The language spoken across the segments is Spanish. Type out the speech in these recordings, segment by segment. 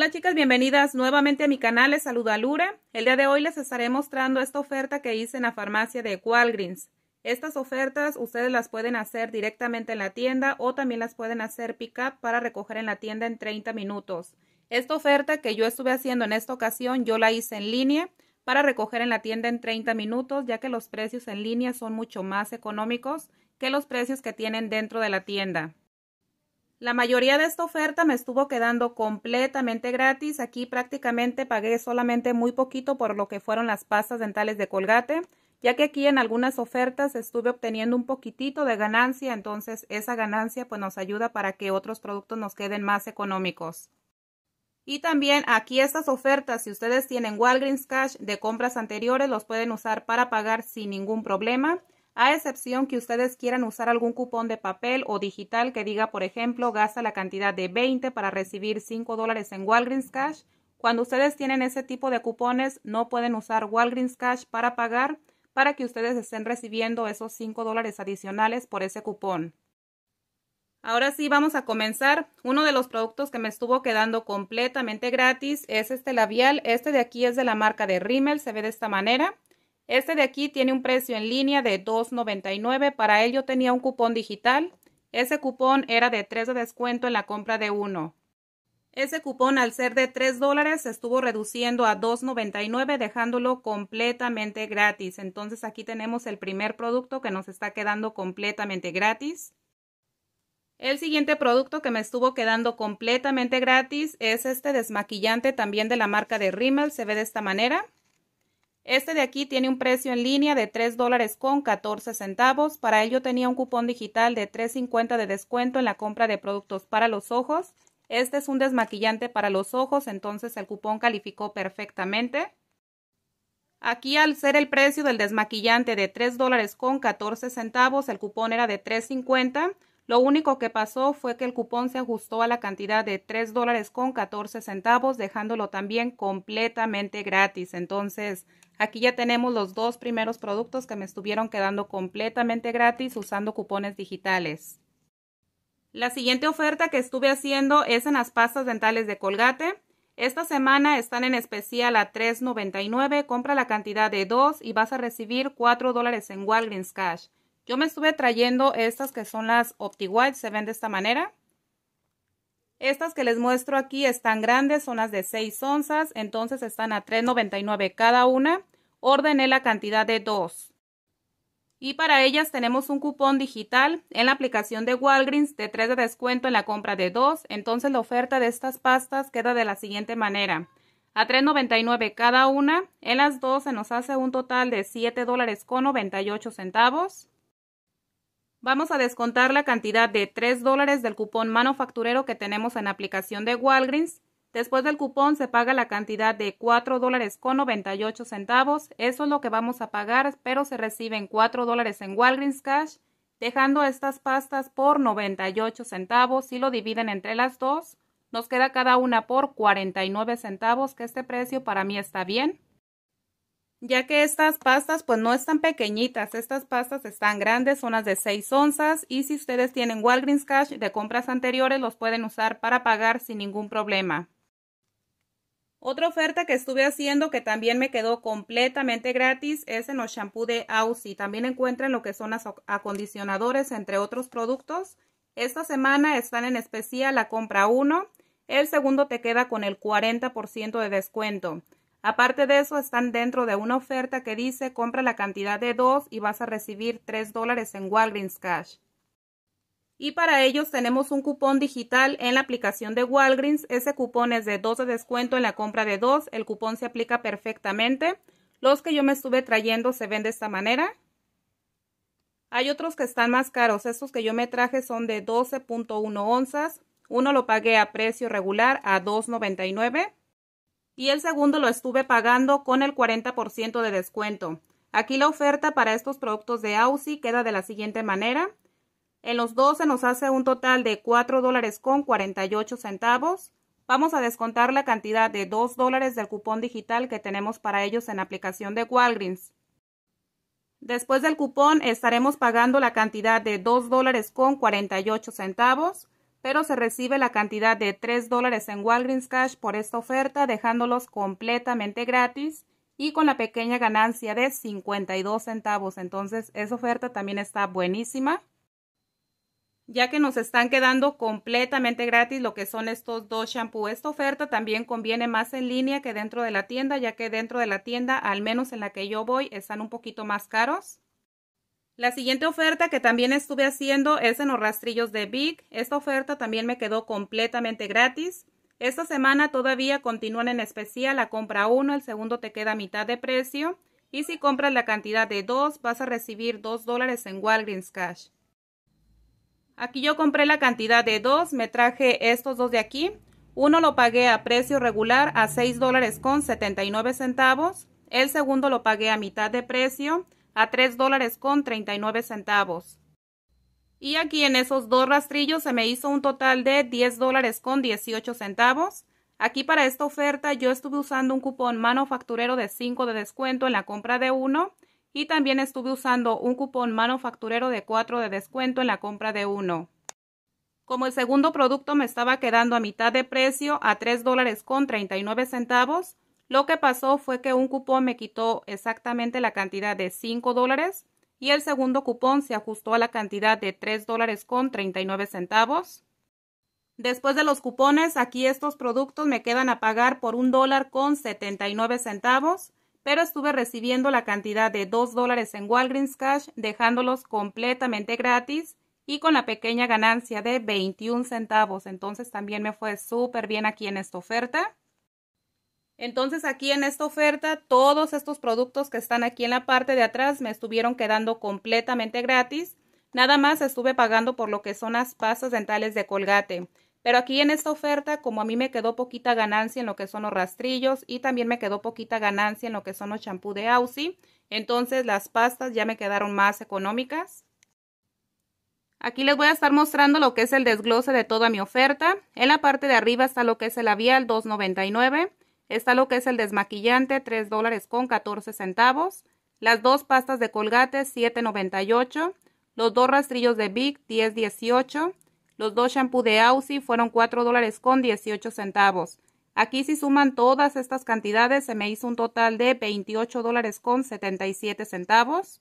Hola chicas, bienvenidas nuevamente a mi canal, les saluda Lura. El día de hoy les estaré mostrando esta oferta que hice en la farmacia de Walgreens. Estas ofertas ustedes las pueden hacer directamente en la tienda o también las pueden hacer pick up para recoger en la tienda en 30 minutos. Esta oferta que yo estuve haciendo en esta ocasión yo la hice en línea para recoger en la tienda en 30 minutos ya que los precios en línea son mucho más económicos que los precios que tienen dentro de la tienda. La mayoría de esta oferta me estuvo quedando completamente gratis. Aquí prácticamente pagué solamente muy poquito por lo que fueron las pastas dentales de colgate, ya que aquí en algunas ofertas estuve obteniendo un poquitito de ganancia, entonces esa ganancia pues nos ayuda para que otros productos nos queden más económicos. Y también aquí estas ofertas, si ustedes tienen Walgreens Cash de compras anteriores, los pueden usar para pagar sin ningún problema a excepción que ustedes quieran usar algún cupón de papel o digital que diga, por ejemplo, gasta la cantidad de 20 para recibir 5 dólares en Walgreens Cash. Cuando ustedes tienen ese tipo de cupones, no pueden usar Walgreens Cash para pagar para que ustedes estén recibiendo esos 5 dólares adicionales por ese cupón. Ahora sí, vamos a comenzar. Uno de los productos que me estuvo quedando completamente gratis es este labial. Este de aquí es de la marca de Rimmel, se ve de esta manera. Este de aquí tiene un precio en línea de $2.99. Para ello tenía un cupón digital. Ese cupón era de 3 de descuento en la compra de uno. Ese cupón al ser de 3 dólares se estuvo reduciendo a 2.99 dejándolo completamente gratis. Entonces aquí tenemos el primer producto que nos está quedando completamente gratis. El siguiente producto que me estuvo quedando completamente gratis es este desmaquillante también de la marca de Rimmel. Se ve de esta manera. Este de aquí tiene un precio en línea de 3 dólares con 14 centavos. Para ello tenía un cupón digital de 3.50 de descuento en la compra de productos para los ojos. Este es un desmaquillante para los ojos, entonces el cupón calificó perfectamente. Aquí al ser el precio del desmaquillante de 3 dólares con 14 centavos, el cupón era de 3.50. Lo único que pasó fue que el cupón se ajustó a la cantidad de 3 dólares con 14 centavos, dejándolo también completamente gratis. Entonces, Aquí ya tenemos los dos primeros productos que me estuvieron quedando completamente gratis usando cupones digitales. La siguiente oferta que estuve haciendo es en las pastas dentales de Colgate. Esta semana están en especial a $3.99. Compra la cantidad de dos y vas a recibir 4 dólares en Walgreens Cash. Yo me estuve trayendo estas que son las OptiWhite, se ven de esta manera. Estas que les muestro aquí están grandes, son las de 6 onzas, entonces están a $3.99 cada una ordené la cantidad de dos. Y para ellas tenemos un cupón digital en la aplicación de Walgreens de 3 de descuento en la compra de dos Entonces la oferta de estas pastas queda de la siguiente manera. A $3.99 cada una, en las dos se nos hace un total de $7.98. dólares con centavos. Vamos a descontar la cantidad de $3 dólares del cupón manufacturero que tenemos en la aplicación de Walgreens Después del cupón se paga la cantidad de 4 dólares con 98 centavos. Eso es lo que vamos a pagar, pero se reciben 4 dólares en Walgreens Cash, dejando estas pastas por 98 centavos. y lo dividen entre las dos, nos queda cada una por 49 centavos, que este precio para mí está bien. Ya que estas pastas pues no están pequeñitas, estas pastas están grandes, son las de 6 onzas y si ustedes tienen Walgreens Cash de compras anteriores los pueden usar para pagar sin ningún problema. Otra oferta que estuve haciendo que también me quedó completamente gratis es en los shampoos de Aussie. También encuentran lo que son acondicionadores, entre otros productos. Esta semana están en especial la compra uno, El segundo te queda con el 40% de descuento. Aparte de eso, están dentro de una oferta que dice compra la cantidad de dos y vas a recibir 3 dólares en Walgreens Cash y para ellos tenemos un cupón digital en la aplicación de Walgreens. Ese cupón es de 12 de descuento en la compra de 2. El cupón se aplica perfectamente. Los que yo me estuve trayendo se ven de esta manera. Hay otros que están más caros. Estos que yo me traje son de 12.1 onzas. Uno lo pagué a precio regular a 2.99 y el segundo lo estuve pagando con el 40% de descuento. Aquí la oferta para estos productos de Aussie queda de la siguiente manera. En los 12 nos hace un total de 4 dólares con 48 centavos. Vamos a descontar la cantidad de 2 dólares del cupón digital que tenemos para ellos en aplicación de Walgreens. Después del cupón estaremos pagando la cantidad de 2 dólares con 48 centavos, pero se recibe la cantidad de 3 dólares en Walgreens Cash por esta oferta, dejándolos completamente gratis y con la pequeña ganancia de 52 centavos. Entonces, esa oferta también está buenísima ya que nos están quedando completamente gratis lo que son estos dos shampoos. Esta oferta también conviene más en línea que dentro de la tienda, ya que dentro de la tienda, al menos en la que yo voy, están un poquito más caros. La siguiente oferta que también estuve haciendo es en los rastrillos de Big. Esta oferta también me quedó completamente gratis. Esta semana todavía continúan en especial la compra uno, el segundo te queda a mitad de precio. Y si compras la cantidad de dos, vas a recibir dos dólares en Walgreens Cash. Aquí yo compré la cantidad de dos, me traje estos dos de aquí. Uno lo pagué a precio regular a seis dólares con 79 centavos. El segundo lo pagué a mitad de precio a tres dólares con nueve centavos. Y aquí en esos dos rastrillos se me hizo un total de diez dólares con centavos. Aquí para esta oferta yo estuve usando un cupón manufacturero de 5 de descuento en la compra de uno y también estuve usando un cupón manufacturero de 4 de descuento en la compra de uno. Como el segundo producto me estaba quedando a mitad de precio a 3 dólares con 39 centavos, lo que pasó fue que un cupón me quitó exactamente la cantidad de 5 dólares y el segundo cupón se ajustó a la cantidad de 3 dólares con 39 centavos. Después de los cupones, aquí estos productos me quedan a pagar por un dólar con 79 centavos pero estuve recibiendo la cantidad de 2 dólares en Walgreens Cash, dejándolos completamente gratis y con la pequeña ganancia de 21 centavos. Entonces también me fue súper bien aquí en esta oferta. Entonces aquí en esta oferta todos estos productos que están aquí en la parte de atrás me estuvieron quedando completamente gratis. Nada más estuve pagando por lo que son las pasas dentales de colgate. Pero aquí en esta oferta, como a mí me quedó poquita ganancia en lo que son los rastrillos y también me quedó poquita ganancia en lo que son los champú de Aussie, entonces las pastas ya me quedaron más económicas. Aquí les voy a estar mostrando lo que es el desglose de toda mi oferta. En la parte de arriba está lo que es el labial, $2.99. Está lo que es el desmaquillante, $3.14. dólares con 14 centavos. Las dos pastas de colgate, $7.98. Los dos rastrillos de Big, $10.18. Los dos shampoos de Aussie fueron 4 dólares con 18 centavos. Aquí si suman todas estas cantidades se me hizo un total de 28 dólares con 77 centavos.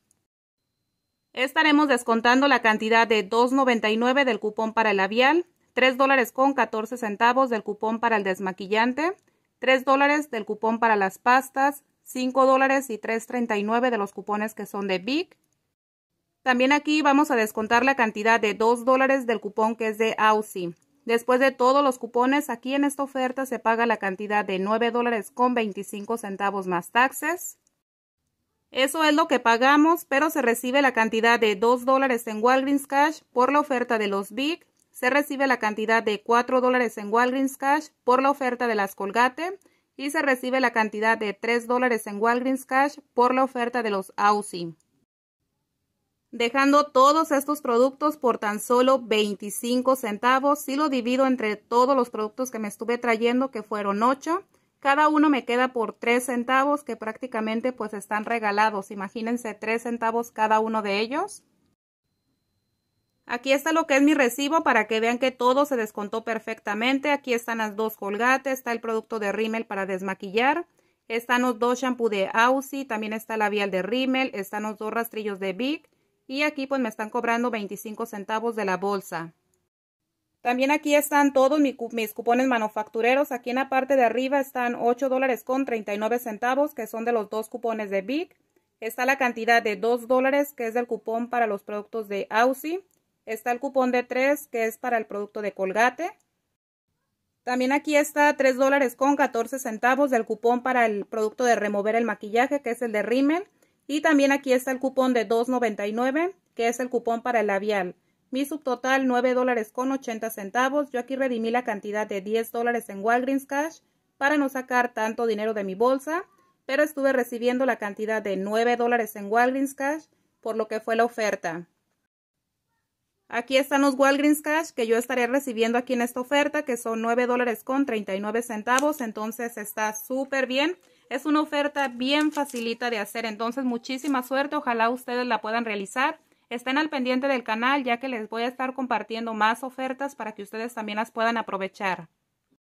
Estaremos descontando la cantidad de 2.99 del cupón para el labial, 3 dólares con 14 centavos del cupón para el desmaquillante, 3 dólares del cupón para las pastas, 5 dólares y 3.39 de los cupones que son de Big, también aquí vamos a descontar la cantidad de 2 dólares del cupón que es de Aussie. Después de todos los cupones, aquí en esta oferta se paga la cantidad de 9 dólares con 25 centavos más taxes. Eso es lo que pagamos, pero se recibe la cantidad de 2 dólares en Walgreens Cash por la oferta de los Big. Se recibe la cantidad de 4 dólares en Walgreens Cash por la oferta de las Colgate. Y se recibe la cantidad de 3 dólares en Walgreens Cash por la oferta de los Aussie dejando todos estos productos por tan solo 25 centavos. Si lo divido entre todos los productos que me estuve trayendo, que fueron 8, cada uno me queda por 3 centavos, que prácticamente pues están regalados. Imagínense 3 centavos cada uno de ellos. Aquí está lo que es mi recibo para que vean que todo se descontó perfectamente. Aquí están las dos colgates, está el producto de rímel para desmaquillar. Están los dos shampoos de Aussie, también está la labial de rímel, están los dos rastrillos de Big y aquí pues me están cobrando 25 centavos de la bolsa. También aquí están todos mis cupones manufactureros. Aquí en la parte de arriba están 8 dólares con 39 centavos, que son de los dos cupones de Big. Está la cantidad de 2 dólares, que es del cupón para los productos de Aussie. Está el cupón de 3, que es para el producto de Colgate. También aquí está 3 dólares con 14 centavos del cupón para el producto de remover el maquillaje, que es el de Rimmel. Y también aquí está el cupón de $2.99, que es el cupón para el labial. Mi subtotal $9.80. dólares con centavos. Yo aquí redimí la cantidad de 10 dólares en Walgreens Cash para no sacar tanto dinero de mi bolsa, pero estuve recibiendo la cantidad de 9 dólares en Walgreens Cash por lo que fue la oferta. Aquí están los Walgreens Cash que yo estaré recibiendo aquí en esta oferta que son $9.39. dólares con centavos, entonces está súper bien. Es una oferta bien facilita de hacer, entonces muchísima suerte, ojalá ustedes la puedan realizar. Estén al pendiente del canal ya que les voy a estar compartiendo más ofertas para que ustedes también las puedan aprovechar.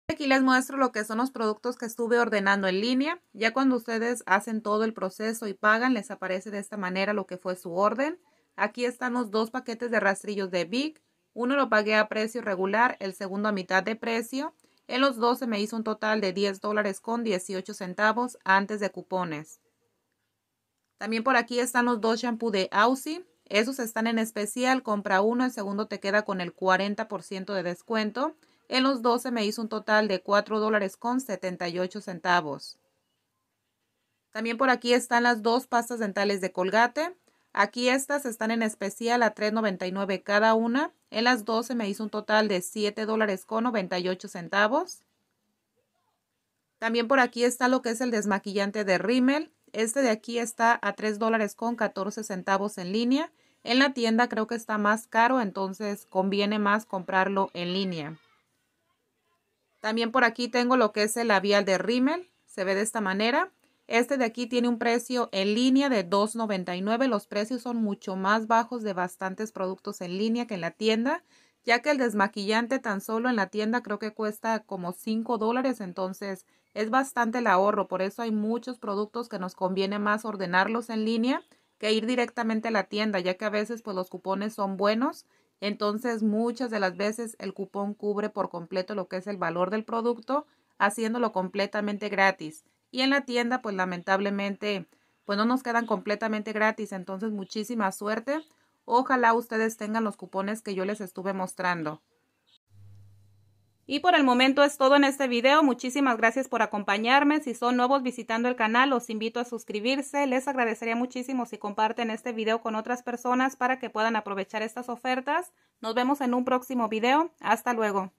Aquí les muestro lo que son los productos que estuve ordenando en línea. Ya cuando ustedes hacen todo el proceso y pagan, les aparece de esta manera lo que fue su orden. Aquí están los dos paquetes de rastrillos de Big. Uno lo pagué a precio regular, el segundo a mitad de precio. En los 12 me hizo un total de 10 dólares con 18 centavos antes de cupones. También por aquí están los dos shampoos de Aussie. Esos están en especial, compra uno, el segundo te queda con el 40% de descuento. En los 12 me hizo un total de 4 dólares con 78 centavos. También por aquí están las dos pastas dentales de Colgate. Aquí estas están en especial a $3.99 cada una. En las 12 me hizo un total de 7 dólares con 98 centavos. También por aquí está lo que es el desmaquillante de Rimmel. Este de aquí está a 3 dólares con 14 centavos en línea. En la tienda creo que está más caro, entonces conviene más comprarlo en línea. También por aquí tengo lo que es el labial de Rimmel. Se ve de esta manera. Este de aquí tiene un precio en línea de $2.99. Los precios son mucho más bajos de bastantes productos en línea que en la tienda, ya que el desmaquillante tan solo en la tienda creo que cuesta como $5 dólares, entonces es bastante el ahorro. Por eso hay muchos productos que nos conviene más ordenarlos en línea que ir directamente a la tienda, ya que a veces pues los cupones son buenos. Entonces muchas de las veces el cupón cubre por completo lo que es el valor del producto, haciéndolo completamente gratis. Y en la tienda, pues lamentablemente, pues no nos quedan completamente gratis. Entonces, muchísima suerte. Ojalá ustedes tengan los cupones que yo les estuve mostrando. Y por el momento es todo en este video. Muchísimas gracias por acompañarme. Si son nuevos visitando el canal, los invito a suscribirse. Les agradecería muchísimo si comparten este video con otras personas para que puedan aprovechar estas ofertas. Nos vemos en un próximo video. Hasta luego.